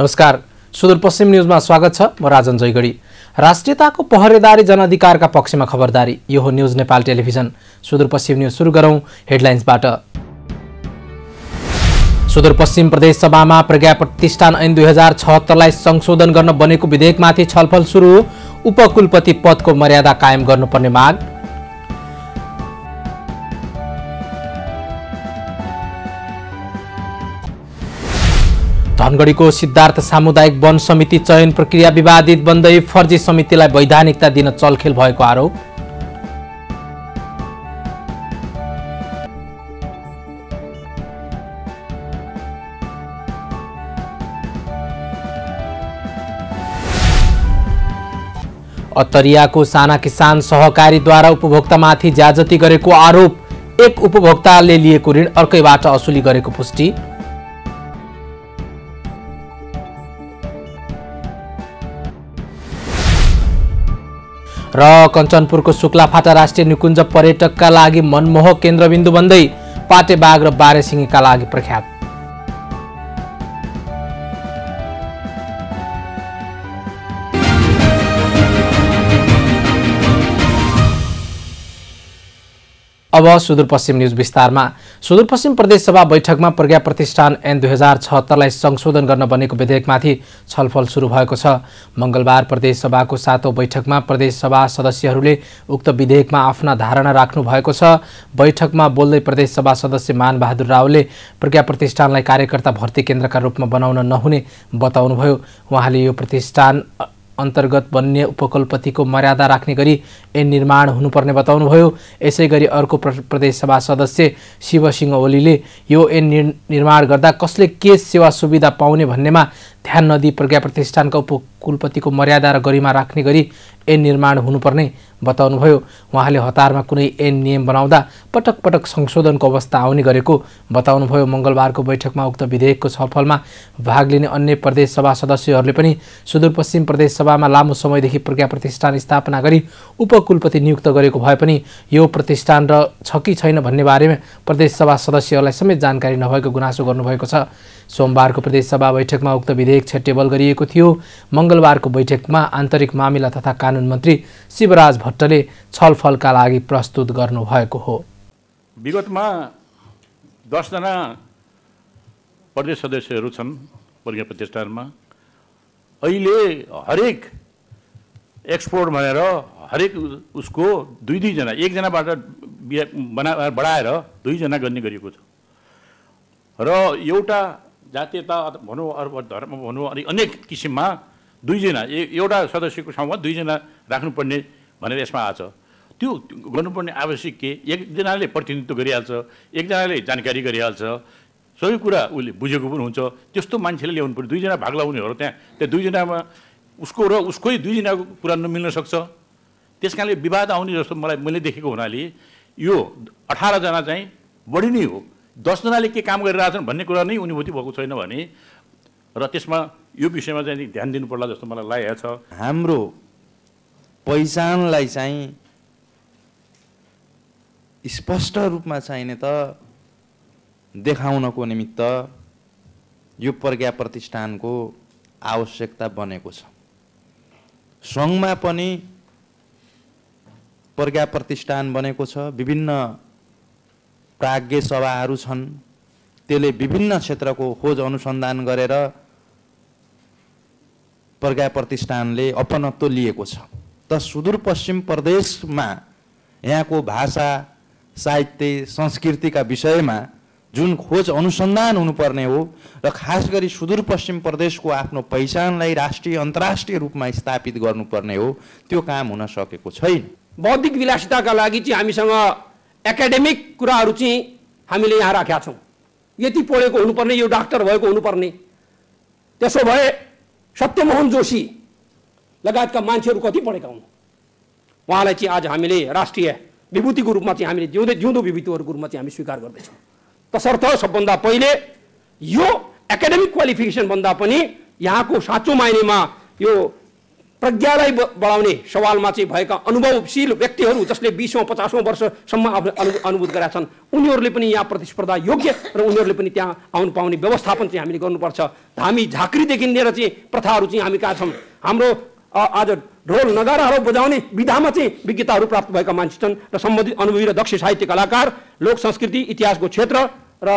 नमस्कार सुदूरपश्चिम न्युजमा स्वागत छ म राजन जयगढी राष्ट्रियताको पहरेदारी जनअधिकारका पक्षमा खबरदारी यो हो news Nepal television Sudurpashchim news सुरु गरौँ हेडलाइन्सबाट सुदूरपश्चिम प्रदेश सभामा प्रज्ञा प्रतिष्ठान ऐन दुई हजार छहत्तरलाई संशोधन गर्न बनेको विधेयकमाथि छलफल सुरु उपकुलपति पदको मर्यादा कायम गर्नुपर्ने माग धनगढीको सिद्धार्थ सामुदायिक वन समिति चयन प्रक्रिया विवादित बन्दै फर्जी समितिलाई वैधानिकता दिन चलखेल भएको आरोप अतरियाको साना किसान सहकारीद्वारा उपभोक्तामाथि ज्याजती गरेको आरोप एक उपभोक्ताले लिएको ऋण अर्कैबाट असुली गरेको पुष्टि र कञ्चनपुरको शुक्लाफाटा राष्ट्रिय निकुञ्ज पर्यटकका लागि मनमोहक केन्द्रबिन्दु बन्दै पाटे र बारेसिङका लागि प्रख्यात अब सुदूरपश्चिम न्युज विस्तारमा सुदूरपश्चिम प्रदेशसभा बैठकमा प्रज्ञा प्रतिष्ठान एन दुई हजार छहत्तरलाई संशोधन गर्न बनेको विधेयकमाथि छलफल सुरु भएको छ मङ्गलबार प्रदेशसभाको सातौँ बैठकमा प्रदेशसभा सदस्यहरूले उक्त विधेयकमा आफ्ना धारणा राख्नु भएको छ बैठकमा बोल्दै प्रदेशसभा सदस्य मानबहादुर रावले प्रज्ञा प्रतिष्ठानलाई कार्यकर्ता भर्ती केन्द्रका रूपमा बनाउन नहुने बताउनुभयो उहाँले यो प्रतिष्ठान अन्तर्गत बन्ने उपकुलपतिको मर्यादा राख्ने गरी ऐन निर्माण हुनुपर्ने बताउनुभयो यसै गरी अर्को प्रदेशसभा सदस्य शिवसिंह ओलीले यो ऐन निर्माण गर्दा कसले के सेवा सुविधा पाउने भन्नेमा ध्यान नदी प्रज्ञा प्रतिष्ठानका उपकुलपतिको मर्यादा र गरिमा राख्ने गरी ऐन निर्माण हुनुपर्ने बताउनुभयो उहाँले हतारमा कुनै ऐन नियम बनाउँदा पटक पटक संशोधनको अवस्था आउने गरेको बताउनुभयो मङ्गलबारको बैठकमा उक्त विधेयकको छलफलमा भाग लिने अन्य प्रदेशसभा सदस्यहरूले पनि सुदूरपश्चिम प्रदेशसभामा लामो समयदेखि प्रज्ञा प्रतिष्ठान स्थापना गरी उपकुलपति नियुक्त गरेको भए पनि यो प्रतिष्ठान र छ कि छैन भन्ने बारेमा प्रदेशसभा सदस्यहरूलाई समेत जानकारी नभएको गुनासो गर्नुभएको छ सोमबारको प्रदेशसभा बैठकमा उक्त विधेयक विधेयक छेटेबल गरिएको थियो मङ्गलबारको बैठकमा आन्तरिक मामिला तथा कानुन मन्त्री शिवराज भट्टले छलफलका लागि प्रस्तुत गर्नुभएको हो विगतमा दसजना प्रदेश सदस्यहरू छन् प्रतिष्ठानमा अहिले हरेक एक्सपोर्ट भनेर हरेक उसको दुई दुईजना एकजनाबाट बना बढाएर दुईजना गर्ने गरिएको छ र एउटा जातीयता भनौँ अरू धर्म भनौँ अनि अनेक किसिममा दुईजना ए एउटा सदस्यको ठाउँमा दुईजना राख्नुपर्ने भनेर यसमा आएको छ त्यो गर्नुपर्ने आवश्यक के एकजनाले प्रतिनिधित्व गरिहाल्छ एकजनाले जानकारी गरिहाल्छ सबै कुरा उसले बुझेको पनि हुन्छ त्यस्तो मान्छेले ल्याउनु पऱ्यो दुईजना भाग लाउनेहरू त्यहाँ त्यहाँ दुईजनामा उसको र उसकै दुईजनाको कुरा नमिल्न सक्छ त्यस कारणले विवाद आउने जस्तो मलाई मैले देखेको हुनाले यो अठारजना चाहिँ बढी नै हो दसजनाले के काम गरिरहेछन् भन्ने कुरा नै अनुभूति भएको छैन भने र त्यसमा यो विषयमा चाहिँ ध्यान दिनुपर्ला जस्तो मलाई लागेको छ हाम्रो पहिचानलाई चाहिँ स्पष्ट रूपमा चाहिने त देखाउनको निमित्त यो प्रज्ञा प्रतिष्ठानको आवश्यकता बनेको छ सङ्घमा पनि प्रज्ञा प्रतिष्ठान बनेको छ विभिन्न प्राज्ञ सभाहरू छन् त्यसले विभिन्न क्षेत्रको खोज अनुसन्धान गरेर प्रज्ञा प्रतिष्ठानले अपनत्व लिएको छ त सुदूरपश्चिम प्रदेशमा यहाँको भाषा साहित्य संस्कृतिका विषयमा जुन खोज अनुसन्धान हुनुपर्ने हो र खास गरी सुदूरपश्चिम प्रदेशको आफ्नो पहिचानलाई राष्ट्रिय अन्तर्राष्ट्रिय रूपमा स्थापित गर्नुपर्ने हो त्यो काम हुन सकेको छैन बौद्धिक विलासिताका लागि चाहिँ हामीसँग एकाडेमिक कुराहरू चाहिँ हामीले यहाँ राखेका छौँ यति पढेको हुनुपर्ने यो डाक्टर भएको हुनुपर्ने त्यसो भए सत्यमोहन जोशी लगायतका मान्छेहरू कति पढेका हुन् उहाँलाई चाहिँ आज हामीले राष्ट्रिय विभूतिको रूपमा चाहिँ हामीले जिउँदै जिउँदो विभूतिहरूको रूपमा चाहिँ हामी स्वीकार गर्दैछौँ तसर्थ सबभन्दा पहिले यो एकाडेमिक क्वालिफिकेसनभन्दा पनि यहाँको साँचो मायनेमा यो प्रज्ञालाई बढाउने सवालमा चाहिँ भएका अनुभवशील व्यक्तिहरू जसले बिसौँ पचासौँ वर्षसम्म आफ्नो अनु अनुभूत गरेका छन् उनीहरूले पनि यहाँ प्रतिस्पर्धा योग्य र उनीहरूले पनि त्यहाँ आउनु पाउने व्यवस्थापन चाहिँ हामीले गर्नुपर्छ धामी झाँक्रीदेखि लिएर चाहिँ प्रथाहरू चाहिँ हामी कहाँ छौँ हाम्रो आज ढोल नगाराहरू बजाउने विधामा चाहिँ विज्ञताहरू प्राप्त भएका मान्छे छन् र सम्बन्धित अनुभवी र दक्ष साहित्य कलाकार लोक संस्कृति इतिहासको क्षेत्र र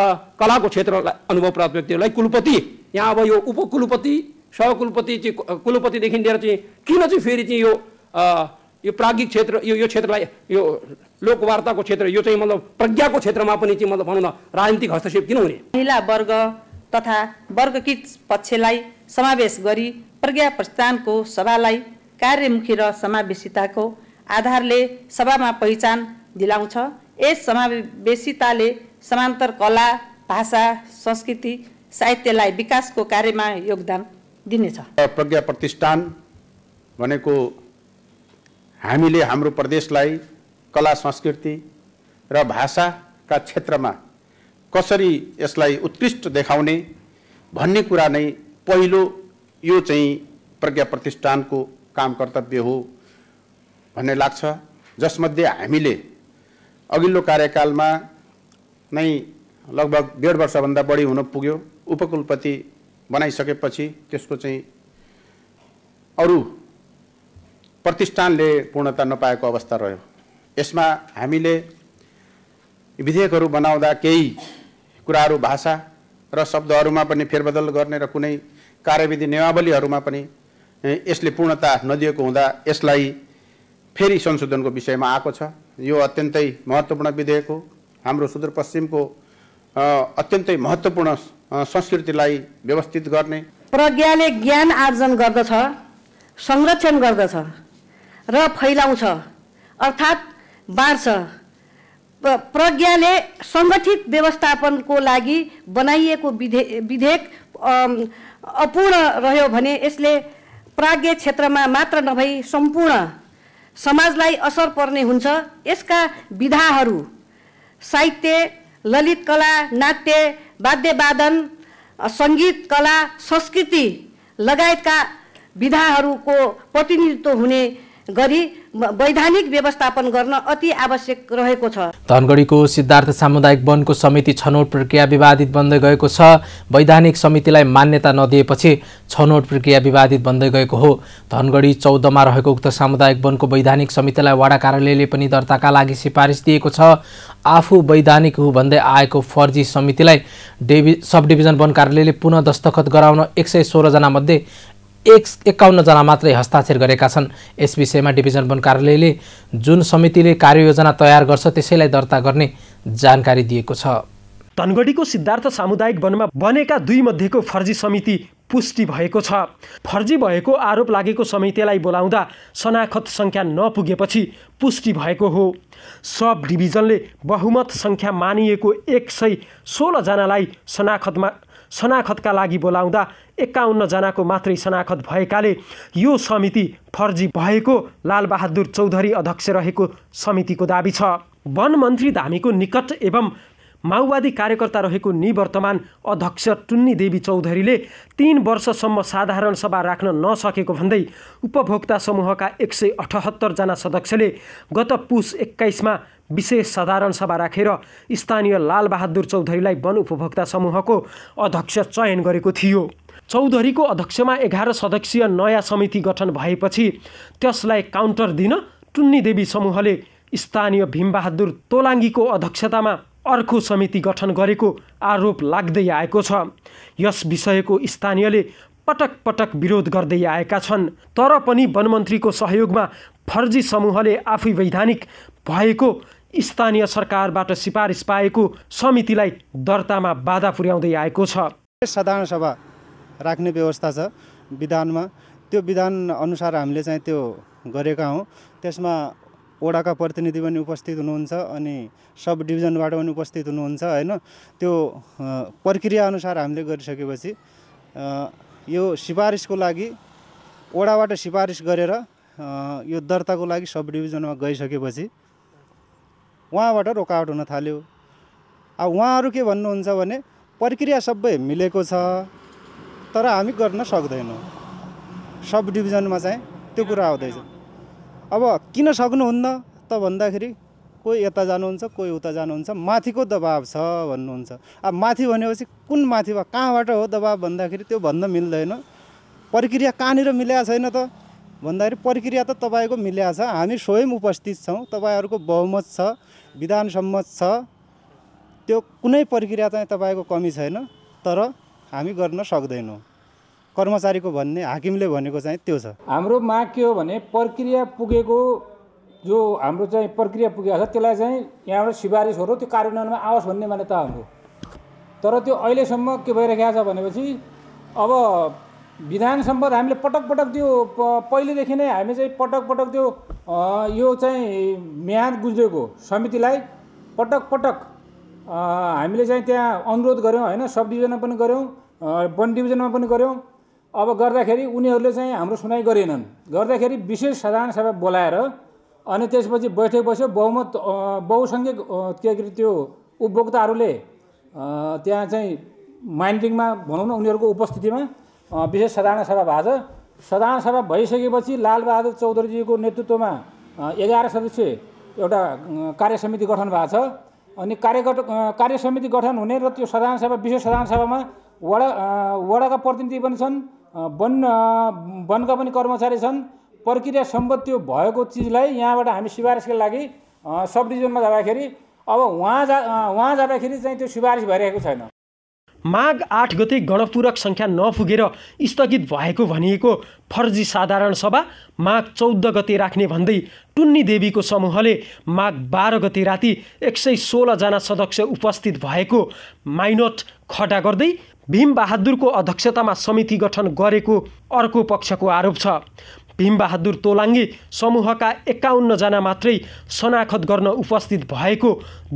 कलाको क्षेत्रलाई अनुभव प्राप्त व्यक्तिहरूलाई कुलपति यहाँ अब यो उपकुलपति सहकुलपति चाहिँ कुलपतिदेखि लिएर चाहिँ किन चाहिँ फेरि चाहिँ यो यो प्राज्ञिक क्षेत्र यो यो क्षेत्रलाई यो लोकवार्ताको क्षेत्र यो चाहिँ मतलब प्रज्ञाको क्षेत्रमा पनि चाहिँ मतलब भनौँ न राजनीतिक हस्तक्षेप किन हुने महिला वर्ग तथा वर्गकृत पक्षलाई समावेश गरी प्रज्ञा प्रस्थानको सभालाई कार्यमुखी र समावेशिताको आधारले सभामा पहिचान दिलाउँछ यस समावेशिताले समान्तर कला भाषा संस्कृति साहित्यलाई विकासको कार्यमा योगदान दिनेछ प्रज्ञा प्रतिष्ठान भनेको हामीले हाम्रो प्रदेशलाई कला संस्कृति र भाषाका क्षेत्रमा कसरी यसलाई उत्कृष्ट देखाउने भन्ने कुरा नै पहिलो यो चाहिँ प्रज्ञा प्रतिष्ठानको काम कर्तव्य हो भन्ने लाग्छ जसमध्ये हामीले अघिल्लो कार्यकालमा नै लगभग डेढ वर्षभन्दा बढी हुन पुग्यो उपकुलपति बनाइसकेपछि त्यसको चाहिँ अरू प्रतिष्ठानले पूर्णता नपाएको अवस्था रह्यो यसमा हामीले विधेयकहरू बनाउँदा केही कुराहरू भाषा र शब्दहरूमा पनि फेरबदल गर्ने र कुनै कार्यविधि नियमावलीहरूमा पनि यसले पूर्णता नदिएको हुँदा यसलाई फेरि संशोधनको विषयमा आएको छ यो अत्यन्तै महत्त्वपूर्ण विधेयक हो हाम्रो सुदूरपश्चिमको अत्यन्तै महत्त्वपूर्ण संस्कृतिलाई व्यवस्थित गर्ने प्रज्ञाले ज्ञान आर्जन गर्दछ संरक्षण गर्दछ र फैलाउँछ अर्थात् बाँड्छ प्रज्ञाले सङ्गठित व्यवस्थापनको लागि बनाइएको विधे विधेयक अपूर्ण रह्यो भने यसले प्राज्ञ क्षेत्रमा मात्र नभई सम्पूर्ण समाजलाई असर पर्ने हुन्छ यसका विधाहरू साहित्य ललित कला नाट्य वाद्यवादन सङ्गीत कला संस्कृति लगायतका विधाहरूको प्रतिनिधित्व हुने गरी वैधानिक व्यवस्थापन गर्न अति आवश्यक रहेको छ धनगढीको सिद्धार्थ सामुदायिक वनको समिति छनौट प्रक्रिया विवादित बन्दै गएको छ वैधानिक समितिलाई मान्यता नदिएपछि छनौट प्रक्रिया विवादित बन्दै गएको हो धनगढी चौधमा रहेको उक्त सामुदायिक वनको वैधानिक समितिलाई वडा कार्यालयले पनि दर्ताका लागि सिफारिस दिएको छ आफू वैधानिक हो भन्दै आएको फर्जी समितिलाई डेभि सब डिभिजन वन कार्यालयले पुनः दस्तखत गराउन एक सय मध्ये एक एकाउन्नजना मात्रै हस्ताक्षर गरेका छन् यस विषयमा डिभिजन वन कार्यालयले जुन समितिले कार्ययोजना तयार गर्छ त्यसैलाई दर्ता गर्ने जानकारी दिएको छ धनगढीको सिद्धार्थ सामुदायिक वनमा बनेका दुई मध्येको फर्जी समिति पुष्टि भएको छ फर्जी भएको आरोप लागेको समितिलाई बोलाउँदा सनाखत सङ्ख्या नपुगेपछि पुष्टि भएको हो सब डिभिजनले बहुमत सङ्ख्या मानिएको एक सय सोह्रजनालाई शनाखतमा शनाखतका लागि बोलाउँदा एकाउन्नजनाको मात्रै शनाखत भएकाले यो समिति फर्जी भएको लालबहादुर चौधरी अध्यक्ष रहेको समितिको दावी छ वन मन्त्री धामीको निकट एवं माओवादी कार्यकर्ता रहेको निवर्तमान अध्यक्ष टुन्नी देवी चौधरीले तिन वर्षसम्म साधारण सभा राख्न नसकेको भन्दै उपभोक्ता समूहका एक सय अठहत्तरजना सदस्यले गत पुस एक्काइसमा विशेष साधारण सभा राखेर स्थानीय लालबहादुर चौधरीलाई वन उपभोक्ता समूहको अध्यक्ष चयन गरेको थियो चौधरीको अध्यक्षमा एघार सदस्यीय नयाँ समिति गठन भएपछि त्यसलाई काउन्टर दिन टुन्नी देवी समूहले स्थानीय भीमबहादुर तोलाङ्गीको अध्यक्षतामा अर्को समिति गठन गरेको आरोप लाग्दै आएको छ यस विषयको स्थानीयले पटक पटक विरोध गर्दै आएका छन् तर पनि वनमन्त्रीको सहयोगमा फर्जी समूहले आफै वैधानिक भएको स्थानीय सरकारबाट सिफारिस पाएको समितिलाई दर्तामा बाधा पुर्याउँदै आएको छ साधारण सभा राख्ने व्यवस्था छ विधानमा त्यो विधान अनुसार हामीले चाहिँ त्यो गरेका हौँ त्यसमा वडाका प्रतिनिधि पनि उपस्थित हुनुहुन्छ अनि सब डिभिजनबाट पनि उपस्थित हुनुहुन्छ होइन त्यो प्रक्रियाअनुसार हामीले गरिसकेपछि यो सिफारिसको लागि वडाबाट सिफारिस गरेर यो दर्ताको लागि सब डिभिजनमा गइसकेपछि उहाँबाट रोकावट हुन थाल्यो अब उहाँहरू के भन्नुहुन्छ भने प्रक्रिया सबै मिलेको छ तर हामी गर्न सक्दैनौँ सब डिभिजनमा चाहिँ त्यो कुरा आउँदैछ अब किन सक्नुहुन्न त भन्दाखेरि कोही यता जानुहुन्छ कोही उता जानुहुन्छ माथिको दबाब छ भन्नुहुन्छ अब माथि भनेपछि कुन माथि कहाँबाट हो दबाब भन्दाखेरि त्यो भन्न मिल्दैन प्रक्रिया कहाँनिर मिलेको छैन त भन्दाखेरि प्रक्रिया त तपाईँको मिल्या छ हामी स्वयं उपस्थित छौँ तपाईँहरूको बहुमत छ विधान सम्मत छ त्यो कुनै प्रक्रिया चाहिँ तपाईँको कमी छैन तर हामी गर्न सक्दैनौँ कर्मचारीको भन्ने हाकिमले भनेको चाहिँ त्यो छ हाम्रो माग के हो भने प्रक्रिया पुगेको जो हाम्रो चाहिँ प्रक्रिया पुगेको छ त्यसलाई चाहिँ यहाँबाट सिफारिसहरू त्यो कार्यान्वयनमा आओस् भन्ने मान्यता हाम्रो तर त्यो अहिलेसम्म के भइरहेको छ भनेपछि अब विधान सम्पद हामीले पटक पटक त्यो पहिलेदेखि नै हामी चाहिँ पटक पटक त्यो यो चाहिँ म्याद गुज्रेको समितिलाई पटक पटक हामीले चाहिँ त्यहाँ अनुरोध गऱ्यौँ होइन सब डिभिजनमा पनि गऱ्यौँ वन डिभिजनमा पनि गऱ्यौँ अब गर्दाखेरि उनीहरूले चाहिँ हाम्रो सुनाइ गरेनन् गर्दाखेरि विशेष साधारण सभा बोलाएर अनि त्यसपछि बैठक बस्यो बहुमत बहुसङ्ख्यक के अरे त्यो उपभोक्ताहरूले त्यहाँ चाहिँ माइन्डिङमा भनौँ न उनीहरूको उपस्थितिमा विशेष साधारण सभा भएको छ साधारण सभा भइसकेपछि लालबहादुर चौधरीजीको नेतृत्वमा एघार सदस्य एउटा कार्य समिति गठन भएको छ अनि कार्यगठ कार्य समिति गठन हुने र त्यो साधारण सभा विशेष साधारण सभामा वडा वडाका प्रतिनिधि पनि छन् वन वनका पनि कर्मचारी छन् प्रक्रिया सम्बद्ध त्यो भएको चिजलाई यहाँबाट हामी सिफारिसका लागि सब डिभिजनमा जाँदाखेरि अब उहाँ जा उहाँ जाँदाखेरि चाहिँ त्यो सिफारिस भइरहेको छैन माघ आठ गते गणपूरक सङ्ख्या नपुगेर स्थगित भएको भनिएको फर्जी साधारण सभा माघ चौध गते राख्ने भन्दै टुन्नी देवीको समूहले माघ बाह्र गते राति एक सय सोह्रजना सदस्य उपस्थित भएको माइनोट खडा गर्दै भीमबहादुरको अध्यक्षतामा समिति गठन गरेको अर्को पक्षको आरोप छ भीमबहादुर तोलाङ्गे समूहका एकाउन्नजना मात्रै शनाखत गर्न उपस्थित भएको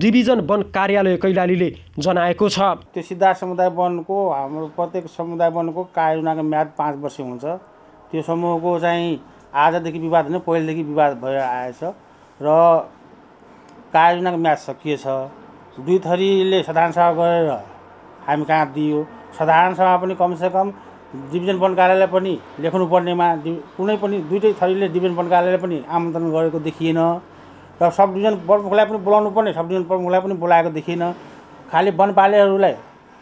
डिभिजन वन कार्यालय कैलालीले जनाएको छ त्यो सिद्धार समुदाय वनको हाम्रो प्रत्येक समुदाय वनको कार्ययोजनाको म्याद पाँच वर्ष हुन्छ त्यो समूहको चाहिँ आजदेखि विवाद होइन पहिलेदेखि विवाद भएर आएछ र कार्ययोजनाको म्याद सकिएछ दुई थरीले साधारण सभा गरेर हामी कहाँ दियो साधारण सभा पनि कमसेकम डिभिजन वन कार्यालय पनि लेख्नुपर्नेमा डि कुनै पनि दुइटै थरीले डिभिजन वन कार्यालयले पनि आमन्त्रण गरेको देखिएन र सब डिभिजन प्रमुखलाई पनि बोलाउनु पर्ने सब डिभिजन प्रमुखलाई पनि बोलाएको देखिएन खालि वनपालेहरूलाई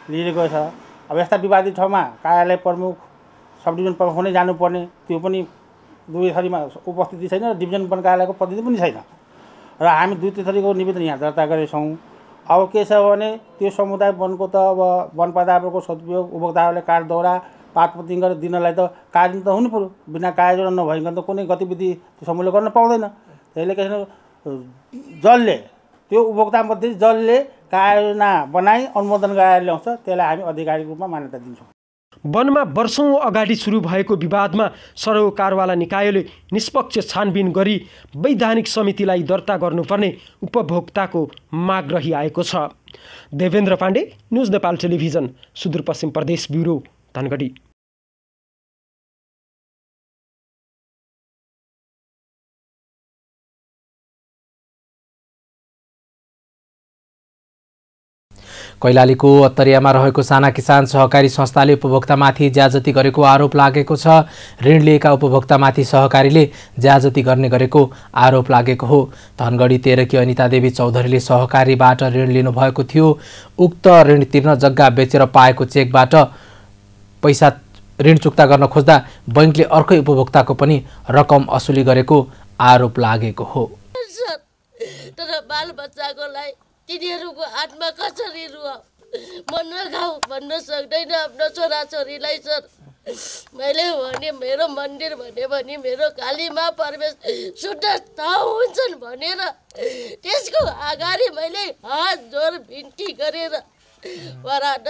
लिएर छ अब यस्ता विवादित ठाउँमा कार्यालय प्रमुख सब डिभिजन प्रमुख नै जानुपर्ने त्यो पनि दुवै थरीमा उपस्थिति छैन र डिभिजन वन कार्यालयको प्रतिनिधि पनि छैन र हामी दुई थरीको निवेदन यहाँ दर्ता गरेछौँ अब के छ भने त्यो समुदाय वनको त अब वन पदार्थको सदुपयोग उपभोक्ताहरूले काठ दौरा पातपुतिङ गरेर दिनलाई त कार्य त हुनु पऱ्यो बिना कार्यक्रम नभइकन त कुनै गतिविधि समूहले गर्न पाउँदैन त्यसले के जसले त्यो उपभोक्तामध्ये जसले कार्यना बनाई अनुमोदन गराएर ल्याउँछ त्यसलाई हामी आधिकारिक रूपमा मान्यता दिन्छौँ वनमा वर्षौँ अगाडि सुरु भएको विवादमा सरोकारवाला निकायले निष्पक्ष छानबिन गरी वैधानिक समितिलाई दर्ता गर्नुपर्ने उपभोक्ताको माग रहिआएको छ Devendra Pandey news Nepal television Sudurpashchim Pradesh bureau Dhangadhi कैलालीको अत्तरियामा रहेको साना किसान सहकारी संस्थाले उपभोक्तामाथि ज्याजति गरेको आरोप लागेको छ ऋण लिएका उपभोक्तामाथि सहकारीले ज्याजति गर्ने गरेको आरोप लागेको हो धनगढी तेह्रकी अनिता देवी चौधरीले सहकारीबाट ऋण लिनुभएको थियो उक्त ऋण तिर्न जग्गा बेचेर पाएको चेकबाट पैसा ऋण चुक्ता गर्न खोज्दा बैङ्कले अर्कै उपभोक्ताको पनि रकम असुली गरेको आरोप लागेको हो तर बाल बच्चाको लागि तिनीहरूको आत्मा कसरी रु म नखाऊ भन्न सक्दैन आफ्नो छोराछोरीलाई सर मैले भने मेरो मन्दिर भने भने मेरो कालीमा प्रवेश शुद्ध ठाउँ हुन्छन् भनेर त्यसको अगाडि मैले हात जोर बिन्ती गरेर वरान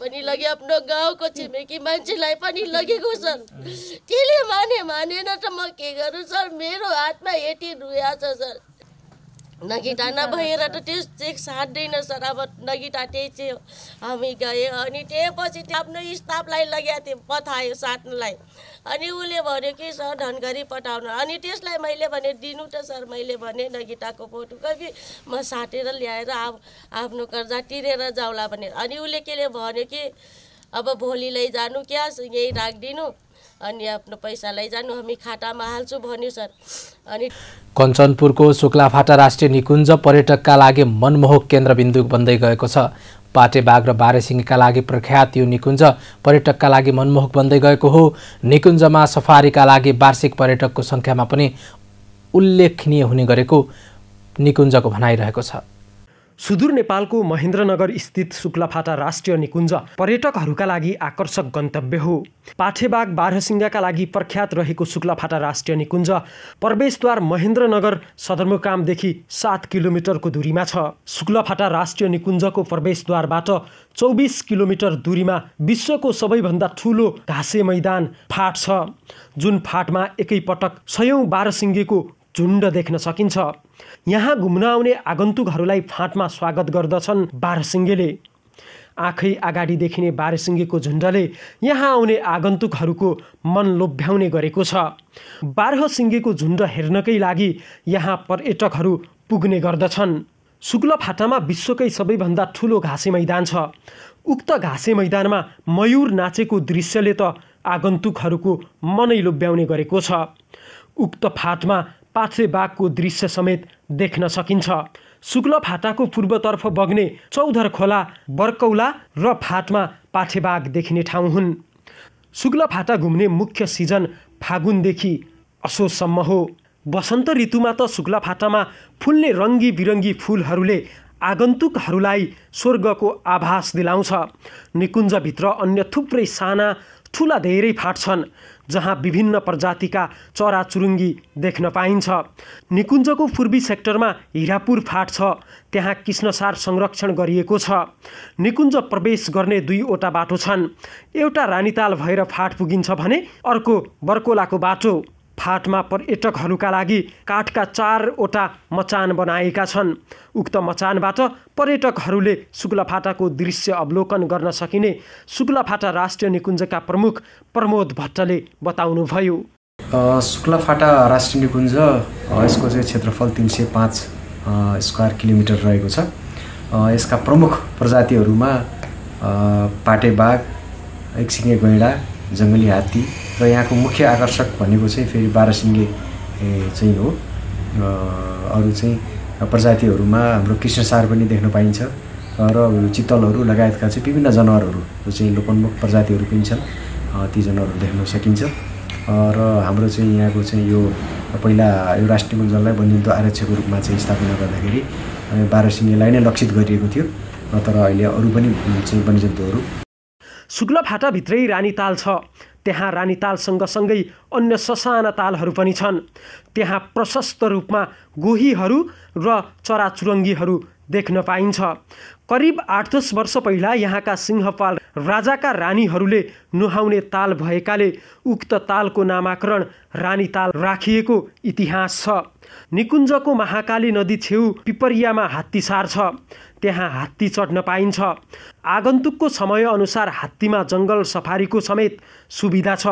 पनि लगे आफ्नो गाउँको छिमेकी मान्छेलाई पनि लगेको सर त्यसले माने मानेन त म के गरौँ सर मेरो हातमा यति रुया छ सर नगिटा नभएर त त्यो चेक साट्दैन सर अब नगिटा त्यही चाहिँ हामी गयो अनि त्यही पछि त्यो आफ्नो स्टाफलाई लगेको थिएँ पठायो साट्नुलाई अनि उसले भन्यो कि सर धनगरी पठाउनु अनि त्यसलाई मैले भने दिनु त सर मैले भने नगिटाको फोटो कपी म साटेर ल्याएर आफ आफ्नो कर्जा तिरेर जाउँला भने अनि उसले केले भन्यो कि अब भोलि लैजानु क्या यहीँ राखिदिनु अनि आफ्नो पैसा लैजानु हामी खाटामा हाल्छु भन्यो सर अनि कञ्चनपुरको शुक्लाफाटा राष्ट्रिय निकुञ्ज पर्यटकका लागि मनमोहक केन्द्रबिन्दु बन्दै गएको छ पाटे बाघ र बारेसिंहका लागि प्रख्यात यो निकुञ्ज पर्यटकका लागि मनमोहक बन्दै गएको हो निकुञ्जमा सफारीका लागि वार्षिक पर्यटकको सङ्ख्यामा पनि उल्लेखनीय हुने गरेको निकुञ्जको भनाइरहेको छ सुदूर नेपालको महेन्द्रनगर स्थित शुक्लाफाटा राष्ट्रिय निकुञ्ज पर्यटकहरूका लागि आकर्षक गन्तव्य हो पाठेबाग बारहसिङ्गाका लागि प्रख्यात रहेको शुक्लाफाटा राष्ट्रिय निकुञ्ज प्रवेशद्वार महेन्द्रनगर सदरमुकामदेखि सात किलोमिटरको दूरीमा छ शुक्लाफाटा राष्ट्रिय निकुञ्जको प्रवेशद्वारबाट चौबिस किलोमिटर दूरीमा विश्वको सबैभन्दा ठुलो घाँसे मैदान फाट छ जुन फाटमा एकैपटक सयौँ बारहसिङ्गेको झुण्ड देख्न सकिन्छ यहाँ घुम्न आउने आगन्तुकहरूलाई फाँटमा स्वागत गर्दछन् बारसिङ्गेले आँखै अगाडि देखिने बारसिङ्गेको झुन्डले यहाँ आउने आगन्तुकहरूको मन लोभ्याउने गरेको छ बारहसिङ्गेको झुन्ड हेर्नकै लागि यहाँ पर्यटकहरू पुग्ने गर्दछन् शुक्ल फाटामा विश्वकै सबैभन्दा ठुलो घाँसे मैदान छ उक्त घाँसे मैदानमा मयूर नाचेको दृश्यले त आगन्तुकहरूको मनै लोभ्याउने गरेको छ उक्त फाटमा पाछे बाघको दृश्य समेत देख्न सकिन्छ शुक्ल फाटाको पूर्वतर्फ बग्ने चौधर खोला बर्कौला र फाटमा पाठे बाघ देखिने ठाउँ हुन् शुक्ल फाटा घुम्ने मुख्य सिजन फागुनदेखि असोजसम्म हो वसन्त ऋतुमा त शुक्ल फाटामा फुल्ने रङ्गी बिरङ्गी फुलहरूले आगन्तुकहरूलाई स्वर्गको आभास दिलाउँछ निकुञ्जभित्र अन्य थुप्रै साना ठुला धेरै फाट छन् जहाँ विभिन्न प्रजातिका चराचुरुङ्गी देख्न पाइन्छ निकुञ्जको पूर्वी सेक्टरमा हिरापुर फाट छ त्यहाँ कृष्णसार संरक्षण गरिएको छ निकुञ्ज प्रवेश गर्ने दुईवटा बाटो छन् एउटा रानीताल भएर फाट पुगिन्छ भने अर्को बर्कोलाको बाटो फाटमा पर्यटकहरूका लागि काठका चारवटा मचान बनाएका छन् उक्त मचानबाट पर्यटकहरूले शुक्लाफाटाको दृश्य अवलोकन गर्न सकिने शुक्लाफाटा राष्ट्रिय निकुञ्जका प्रमुख प्रमोद भट्टले बताउनुभयो शुक्लाफाटा राष्ट्रिय निकुञ्ज यसको चाहिँ क्षेत्रफल तिन सय पाँच स्क्वायर किलोमिटर रहेको छ यसका प्रमुख प्रजातिहरूमा पाटे बाघ एकसिङे गैँडा जङ्गली हात्ती र यहाँको मुख्य आकर्षक भनेको चाहिँ फेरि बाह्रसिङ्गे चाहिँ हो अरू चाहिँ प्रजातिहरूमा हाम्रो कृष्णसार पनि देख्न पाइन्छ र चितलहरू लगायतका चाहिँ विभिन्न जनावरहरू जो चाहिँ लोपोन्मुख प्रजातिहरू पनि छन् ती जनावरहरू देख्न सकिन्छ र हाम्रो चाहिँ यहाँको चाहिँ यो पहिला यो राष्ट्रिय मञ्जललाई वन्यन्तु आरक्षको रूपमा चाहिँ स्थापना गर्दाखेरि बाह्रसिङ्गेलाई नै लक्षित गरिएको थियो तर अहिले अरू पनि चाहिँ वन्यजन्तुहरू शुक्ल फाटाभित्रै रानीताल छ त्यहाँ रानीतालसँगसँगै सँगै अन्य ससाना तालहरू पनि छन् त्यहाँ प्रशस्त रूपमा गोहीहरू र चराचुरुङ्गीहरू देख्न पाइन्छ करिब आठ दस वर्ष पहिला यहाँका सिंहपाल राजाका रानीहरूले नुहाउने ताल भएकाले उक्त तालको नामाकरण रानी ताल राखिएको इतिहास छ निकुञ्जको महाकाली नदी छेउ पिपरियामा हात्तीसार छ त्यहाँ हात्ती चढ्न पाइन्छ आगन्तुकको समयअनुसार हात्तीमा जङ्गल सफारीको समेत सुविधा छ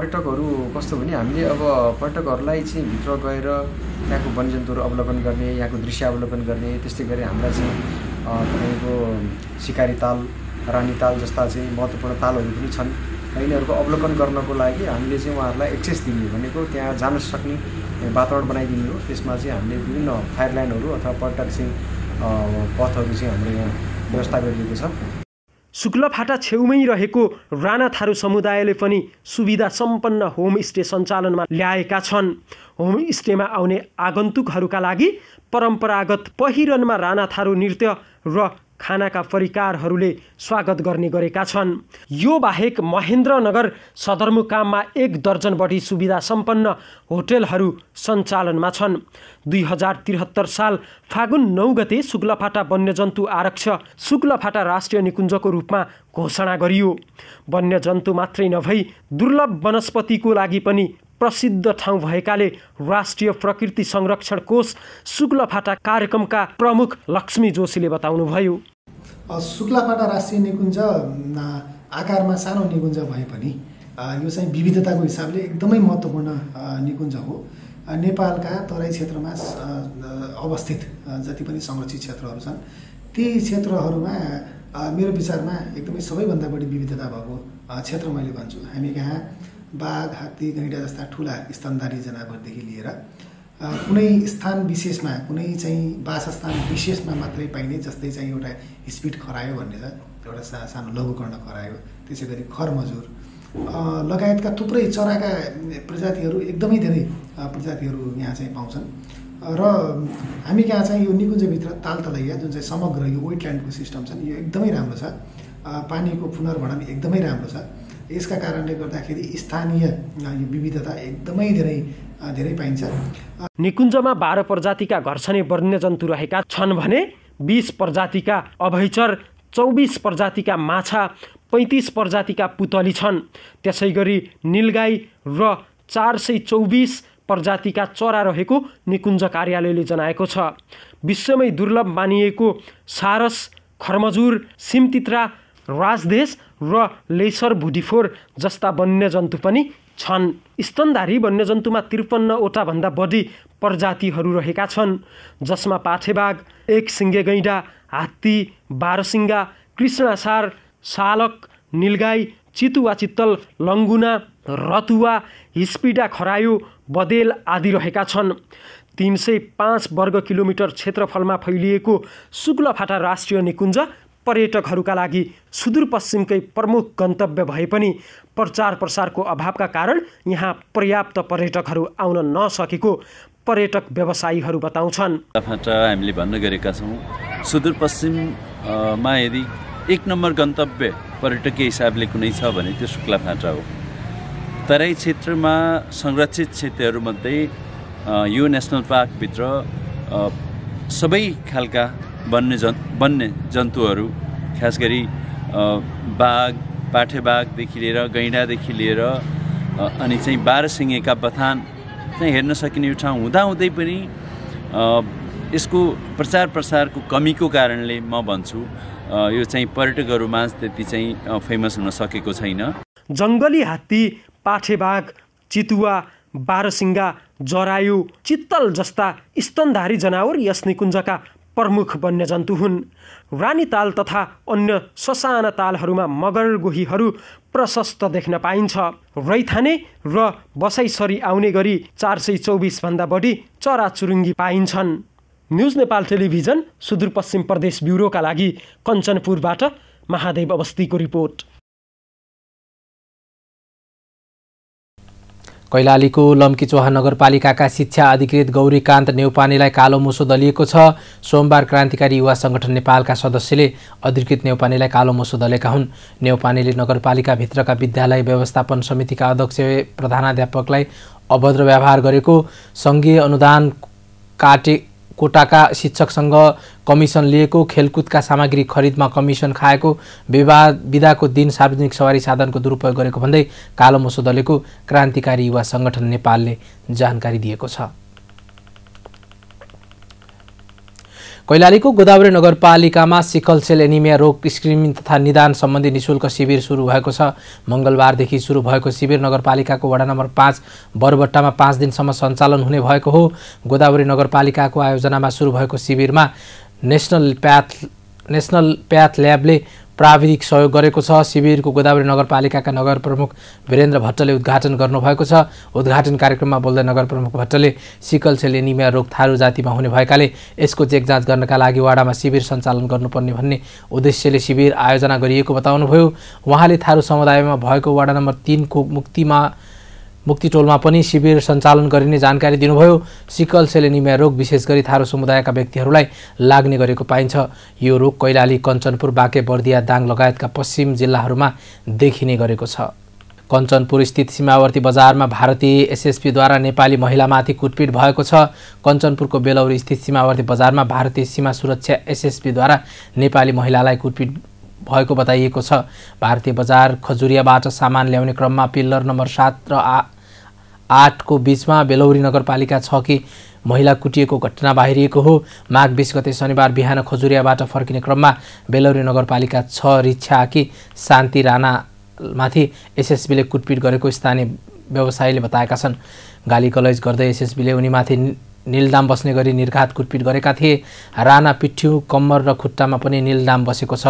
पर्यटकहरू कस्तो भने हामीले अब पर्यटकहरूलाई चाहिँ भित्र गएर यहाँको वनजन्तुहरू अवलोकन गर्ने यहाँको दृश्य अवलोकन गर्ने त्यस्तै गरी हामीलाई चाहिँ तपाईँको सिकारी ताल रानी ताल जस्ता चाहिँ महत्त्वपूर्ण तालहरू पनि छन् र यिनीहरूको अवलोकन गर्नको लागि हामीले चाहिँ उहाँहरूलाई एक्सेस दिने भनेको त्यहाँ जान सक्ने वातावरण बनाइदिने हो त्यसमा चाहिँ हामीले विभिन्न फायरल्यान्डहरू अथवा पर्यटक चाहिँ पथहरू चाहिँ हाम्रो यहाँ व्यवस्था गरिएको छ शुक्लफाटा छेउमै रहेको थारू समुदायले पनि सुविधा सम्पन्न होमस्टे सञ्चालनमा ल्याएका छन् होमस्टेमा आउने आगन्तुकहरूका लागि परम्परागत पहिरनमा थारू नृत्य र खानाका परिकारहरूले स्वागत गर्ने गरेका छन् यो बाहेक महेन्द्रनगर सदरमुकाममा एक दर्जन बढी सुविधा सम्पन्न होटेलहरू सञ्चालनमा छन् दुई हजार त्रिहत्तर साल फागुन नौ गते शुक्लफाटा वन्यजन्तु आरक्ष शुक्लफाटा राष्ट्रिय निकुञ्जको रूपमा घोषणा गरियो वन्यजन्तु मात्रै नभई दुर्लभ वनस्पतिको लागि पनि प्रसिद्ध ठाउँ भएकाले राष्ट्रिय प्रकृति संरक्षण कोष शुक्लफाटा कार्यक्रमका प्रमुख लक्ष्मी जोशीले बताउनुभयो शुक्लाफाटा राष्ट्रिय निकुञ्ज आकारमा सानो निकुञ्ज भए पनि यो चाहिँ विविधताको हिसाबले एकदमै महत्त्वपूर्ण निकुञ्ज हो नेपालका तराई क्षेत्रमा अवस्थित जति पनि संरक्षित क्षेत्रहरू छन् ती क्षेत्रहरूमा मेरो विचारमा एकदमै सबैभन्दा बढी विविधता भएको क्षेत्र मैले भन्छु हामी कहाँ बाघ हात्ती गैँडा जस्ता ठुला स्तनधारी जनावरदेखि लिएर कुनै स्थान विशेषमा कुनै चाहिँ वासस्थान विशेषमा मात्रै पाइने जस्तै चाहिँ एउटा स्पिड खरायो भन्ने छ एउटा सा सानो लघुकर्ण खरायो त्यसै गरी खरमजुर लगायतका थुप्रै चराका प्रजातिहरू एकदमै धेरै प्रजातिहरू यहाँ चाहिँ पाउँछन् र हामी कहाँ चाहिँ यो निकुञ्जभित्र तालतलैया जुन चाहिँ समग्र यो वेटल्यान्डको सिस्टम छन् यो एकदमै राम्रो छ पानीको पुनर्भरण एकदमै राम्रो छ यसका कारणले गर्दाखेरि स्थानीय यो विविधता एकदमै धेरै धेरै पाइन्छ निकुञ्जमा बाह्र प्रजातिका घर्षणे वन्यजन्तु रहेका छन् भने बिस प्रजातिका अभैचर चौबिस प्रजातिका माछा पैँतिस प्रजातिका पुतली छन् त्यसै गरी निलगाई र चार सय चौबिस प्रजातिका चरा रहेको निकुञ्ज कार्यालयले जनाएको छ विश्वमै दुर्लभ मानिएको सारस खर्मजुर सिमतित्रा राजदेश र लेसर भुडिफोर जस्ता वन्यजन्तु पनि छन् स्तनधारी वन्यजन्तुमा त्रिपन्नवटाभन्दा बढी प्रजातिहरू रहेका छन् जसमा पाठेबाघ एक सिङ्गे गैँडा हात्ती बारसिङ्गा कृष्णासार सालक निलगाई चितुवा चित्तल लङ्गुना रतुवा हिस्पिडा खरायो बदेल आदि रहेका छन् तिन सय पाँच वर्ग किलोमिटर क्षेत्रफलमा फैलिएको शुक्लफाटा राष्ट्रिय निकुञ्ज पर्यटकहरूका लागि सुदूरपश्चिमकै प्रमुख गन्तव्य भए पनि प्रचार प्रसारको अभावका कारण यहाँ पर्याप्त पर्यटकहरू आउन नसकेको पर्यटक व्यवसायीहरू बताउँछन् हामीले भन्न गरेका छौँ सुदूरपश्चिममा यदि एक नम्बर गन्तव्य पर्यटकीय हिसाबले कुनै छ भने त्यो शुक्लाफाँटा हो तराई क्षेत्रमा संरक्षित क्षेत्रहरूमध्ये यो नेसनल पार्कभित्र सबै खालका वन्य जन् वन्य जन्तुहरू खास गरी बाघ पाठे बाघदेखि लिएर गैँडादेखि लिएर अनि चाहिँ बाह्रसिङेका बथान चाहिँ हेर्न सकिने ठाउँ हुँदाहुँदै पनि यसको प्रचार प्रसारको कमीको कारणले म भन्छु यो चाहिँ पर्यटकहरू माझ त्यति चाहिँ फेमस हुन सकेको छैन जङ्गली हात्ती पाठे बाघ चितुवा बाह्रसिङ्गा जरायु चित्तल जस्ता स्तनधारी जनावर यस निकुञ्जका प्रमुख वन्यजन्तु हुन् रानी ताल तथा अन्य ससाना तालहरूमा मगर गोहीहरू प्रशस्त देख्न पाइन्छ रैथाने र बसाइसरी आउने गरी चार सय चौबिसभन्दा बढी चराचुरुङ्गी पाइन्छन् न्युज नेपाल टेलिभिजन सुदूरपश्चिम प्रदेश ब्युरोका लागि कञ्चनपुरबाट महादेव अवस्थीको रिपोर्ट कैलालीको लम्कीचोहा नगरपालिकाका शिक्षा अधिकृत गौरीकान्त नेौपानेलाई कालो मुसो दलिएको छ सोमबार क्रान्तिकारी युवा सङ्गठन नेपालका सदस्यले अधिकृत नेौपानेलाई कालो मुसो दलेका हुन् नेौपानेले नगरपालिकाभित्रका विद्यालय व्यवस्थापन समितिका अध्यक्ष प्रधानाध्यापकलाई अभद्र व्यवहार गरेको सङ्घीय अनुदान काटे कोटाका शिक्षकसँग कमिसन लिएको खेलकुदका सामग्री खरिदमा कमिसन खाएको विवाद विदाको दिन सार्वजनिक सवारी साधनको दुरुपयोग गरेको भन्दै कालो मसोदलेको क्रान्तिकारी युवा सङ्गठन नेपालले जानकारी दिएको छ कैलालीको गोदावरी नगरपालिकामा सिकल सेल एनिमिया रोग स्क्रिनिङ तथा निदान सम्बन्धी निशुल्क शिविर सुरु भएको छ मङ्गलबारदेखि सुरु भएको शिविर नगरपालिकाको वडा नम्बर पाँच बरबट्टामा पाँच दिनसम्म सञ्चालन हुने भएको हो गोदावरी नगरपालिकाको आयोजनामा सुरु भएको शिविरमा नेसनल प्याथ नेसनल प्याथ ल्याबले प्राविधिक सहयोग गरेको छ शिविरको गोदावरी नगरपालिकाका नगर प्रमुख वीरेन्द्र भट्टले उद्घाटन गर्नुभएको छ उद्घाटन कार्यक्रममा बोल्दै नगर प्रमुख भट्टले सिकल सेल एनिमिया रोग थारू जातिमा हुने भएकाले यसको चेक जाँच गर्नका लागि वाडामा शिविर सञ्चालन गर्नुपर्ने भन्ने उद्देश्यले शिविर आयोजना गरिएको बताउनुभयो उहाँले थारू समुदायमा भएको वाडा नम्बर तिनको मुक्तिमा मुक्ति टोलमा पनि शिविर सञ्चालन गरिने जानकारी दिनुभयो सिकल सेलेनिमिया रोग विशेष गरी थारू समुदायका व्यक्तिहरूलाई लाग्ने गरेको पाइन्छ यो रोग कैलाली कञ्चनपुर बाँके बर्दिया दाङ लगायतका पश्चिम जिल्लाहरूमा देखिने गरेको छ कञ्चनपुर स्थित सीमावर्ती बजारमा भारतीय एसएसपीद्वारा नेपाली महिलामाथि कुटपिट भएको छ कञ्चनपुरको बेलौरी स्थित सीमावर्ती बजारमा भारतीय सीमा सुरक्षा एसएसपीद्वारा नेपाली महिलालाई कुटपिट भएको बताइएको छ भारतीय बजार खजुरियाबाट सामान ल्याउने क्रममा पिल्लर नम्बर सात र आ आठको बिचमा बेलौरी नगरपालिका छ कि महिला कुटिएको घटना बाहिरिएको हो माघ बिस गते शनिबार बिहान खजुरियाबाट फर्किने क्रममा बेलौरी नगरपालिका छ रिक्षा कि शान्ति राणामाथि एसएसबीले कुटपिट गरेको स्थानीय व्यवसायीले बताएका छन् गाली गलैज गर्दै एसएसबीले उनीमाथि निलदाम बस्ने गरी निर्घात कुटपिट गरेका थिए राणा पिठ्यु कम्मर र खुट्टामा पनि निलदाम बसेको छ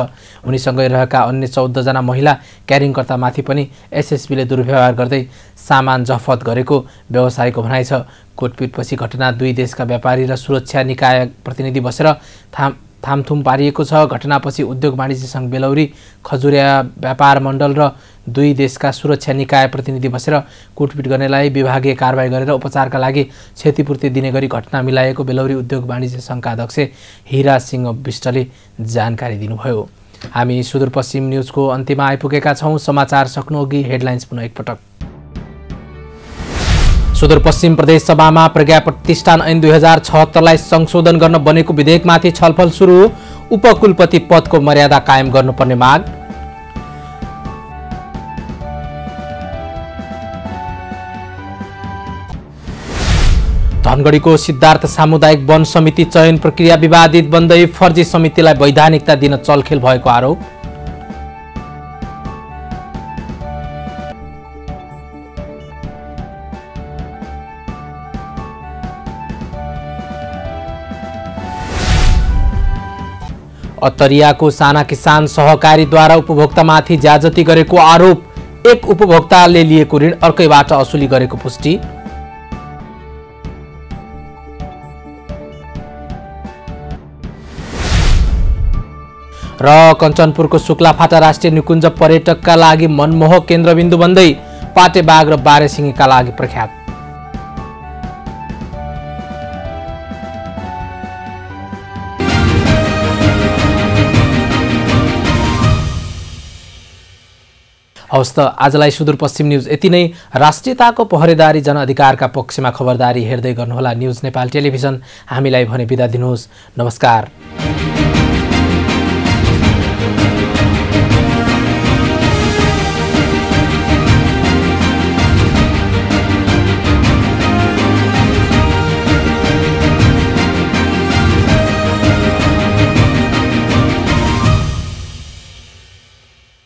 उनीसँगै रहेका अन्य चौधजना महिला क्यारिङकर्तामाथि पनि एसएसबीले दुर्व्यवहार गर्दै सामान जफत गरेको व्यवसायको भनाइ छ कुटपिटपछि घटना दुई देशका व्यापारी र सुरक्षा निकाय प्रतिनिधि बसेर थाम थामथुम पारिएको छ घटनापछि उद्योग वाणिज्य सङ्घ बेलौरी खजुरिया व्यापार मण्डल र दुई देशका सुरक्षा निकाय प्रतिनिधि बसेर कुटपिट गर्नेलाई विभागीय कारवाही गरेर उपचारका लागि क्षतिपूर्ति दिने गरी घटना मिलाएको बेलौरी उद्योग वाणिज्य सङ्घका अध्यक्ष हिरा सिंह विष्टले जानकारी दिनुभयो हामी सुदूरपश्चिम न्युजको अन्त्यमा आइपुगेका छौँ समाचार अघि हेडलाइन्स पुनः एकपटक सुदूरपश्चिम प्रदेश सभामा प्रज्ञा प्रतिष्ठान ऐन दुई हजार छहत्तरलाई संशोधन गर्न बनेको विधेयकमाथि छलफल सुरु उपकुलपति पदको मर्यादा कायम गर्नुपर्ने माग धनगढीको सिद्धार्थ सामुदायिक वन समिति चयन प्रक्रिया विवादित बन्दै फर्जी समितिलाई वैधानिकता दिन चलखेल भएको आरोप अतरियाको साना किसान सहकारीद्वारा उपभोक्तामाथि ज्याजती गरेको आरोप एक उपभोक्ताले लिएको ऋण अर्कैबाट असुली गरेको पुष्टि र कञ्चनपुरको शुक्लाफाटा राष्ट्रिय निकुञ्ज पर्यटकका लागि मनमोहक केन्द्रबिन्दु भन्दै पाटे बाघ र बारेसिंहका लागि प्रख्यात हवस् त आजलाई सुदूरपश्चिम न्युज यति नै राष्ट्रियताको पहरेदारी जनअधिकारका पक्षमा खबरदारी हेर्दै गर्नुहोला न्युज नेपाल टेलिभिजन हामीलाई भने बिदा दिनुहोस् नमस्कार